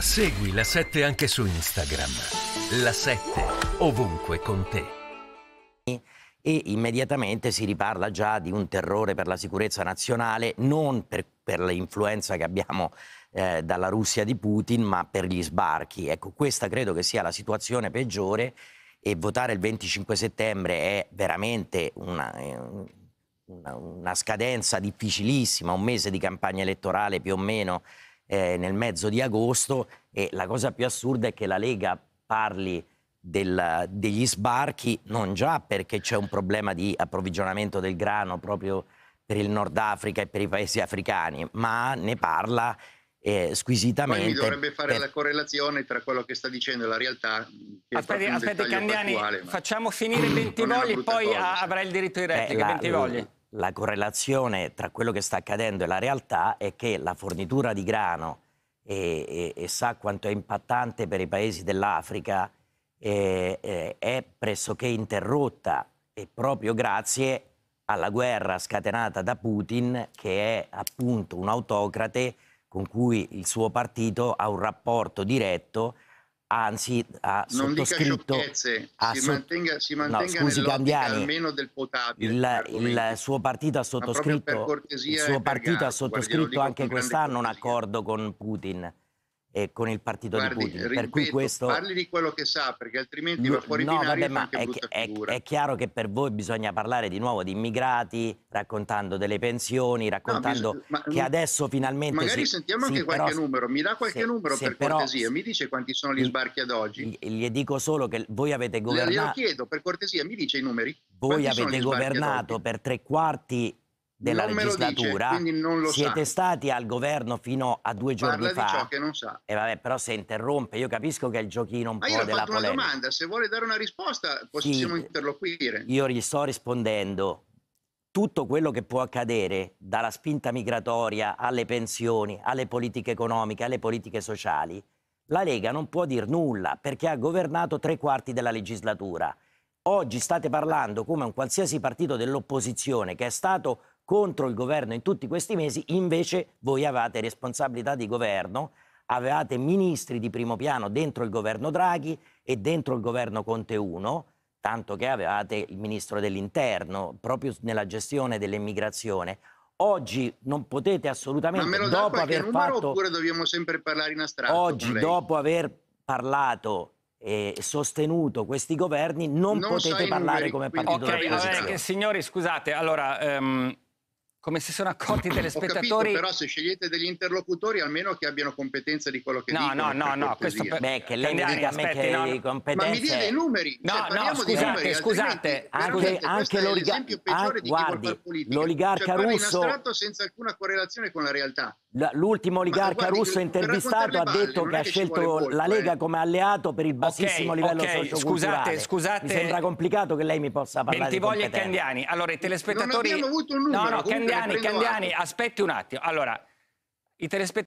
Segui la 7 anche su Instagram. La 7 ovunque con te. E immediatamente si riparla già di un terrore per la sicurezza nazionale, non per, per l'influenza che abbiamo eh, dalla Russia di Putin, ma per gli sbarchi. Ecco, questa credo che sia la situazione peggiore e votare il 25 settembre è veramente una, eh, una, una scadenza difficilissima, un mese di campagna elettorale più o meno eh, nel mezzo di agosto e la cosa più assurda è che la Lega parli del, degli sbarchi non già perché c'è un problema di approvvigionamento del grano proprio per il Nord Africa e per i paesi africani, ma ne parla eh, squisitamente. Poi dovrebbe fare per... la correlazione tra quello che sta dicendo e la realtà. Aspetti, aspetti Candiani, attuale, ma... facciamo finire Bentivogli, poi cosa. avrà il diritto di replica. Beh, la, Bentivogli la correlazione tra quello che sta accadendo e la realtà è che la fornitura di grano e, e, e sa quanto è impattante per i paesi dell'Africa e, eh, eh, è pressoché interrotta e proprio grazie alla guerra scatenata da Putin che è appunto un autocrate con cui il suo partito ha un rapporto diretto anzi ha non sottoscritto... Non dica sciocchezze, si, so... mantenga, si mantenga no, scusi, Candiani, almeno del potabile. Il, cioè, il suo partito ha sottoscritto, il suo partito ha sottoscritto anche quest'anno un accordo con Putin eh, con il partito Guardi, di Putin. Ripeto, per cui questo... Parli di quello che sa, perché altrimenti va fuori no, vabbè, ma è, è, è, chiaro che per voi bisogna parlare di nuovo di immigrati, raccontando delle pensioni, raccontando no, ma, che adesso finalmente... Magari si, sentiamo sì, anche però, qualche numero, mi dà qualche se, numero se per però, cortesia, mi dice quanti sono gli sbarchi ad oggi? Gli dico solo che voi avete governato... Glielo chiedo, per cortesia, mi dice i numeri? Voi quanti avete governato per tre quarti della non legislatura. Dice, Siete sa. stati al governo fino a due giorni Parla fa. Di ciò che non sa. E vabbè, però se interrompe, io capisco che è il giochino un Ma po' della polemica. Ma domanda, se vuole dare una risposta possiamo sì, interloquire. Io gli sto rispondendo. Tutto quello che può accadere, dalla spinta migratoria alle pensioni, alle politiche economiche, alle politiche sociali, la Lega non può dire nulla perché ha governato tre quarti della legislatura. Oggi state parlando come un qualsiasi partito dell'opposizione che è stato contro il governo in tutti questi mesi, invece voi avevate responsabilità di governo, avevate ministri di primo piano dentro il governo Draghi e dentro il governo Conte 1, tanto che avevate il ministro dell'interno proprio nella gestione dell'immigrazione. Oggi non potete assolutamente... Ma me lo dà dopo aver numero, fatto, oppure dobbiamo sempre parlare in astratto? Oggi, dopo aver parlato e sostenuto questi governi non, non potete parlare numeri, come partito okay, dell'opposizione. signori, scusate, allora... Um, come si sono accorti i telespettatori. Ho capito, però se scegliete degli interlocutori almeno che abbiano competenza di quello che no, dicono. No, no, no, questo per... Beh, che lei Andiamo, mi dica aspetti, me che no, competenze... Ma mi dia dei numeri, no, cioè, no, scusate, numeri, scusate, anche, anche l'oligarca, l'oligarca cioè, russo... senza alcuna correlazione con la realtà. L'ultimo oligarca guardi, russo intervistato ha detto che ha scelto la Lega eh. come alleato per il bassissimo okay, livello okay, Scusate, scusate. Mi sembra complicato che lei mi possa parlare Bentivoglia di e Candiani. Allora, i telespettatori... Non abbiamo avuto un numero. No, no, Candiani, Candiani, aspetti un attimo. Allora, i telespettatori...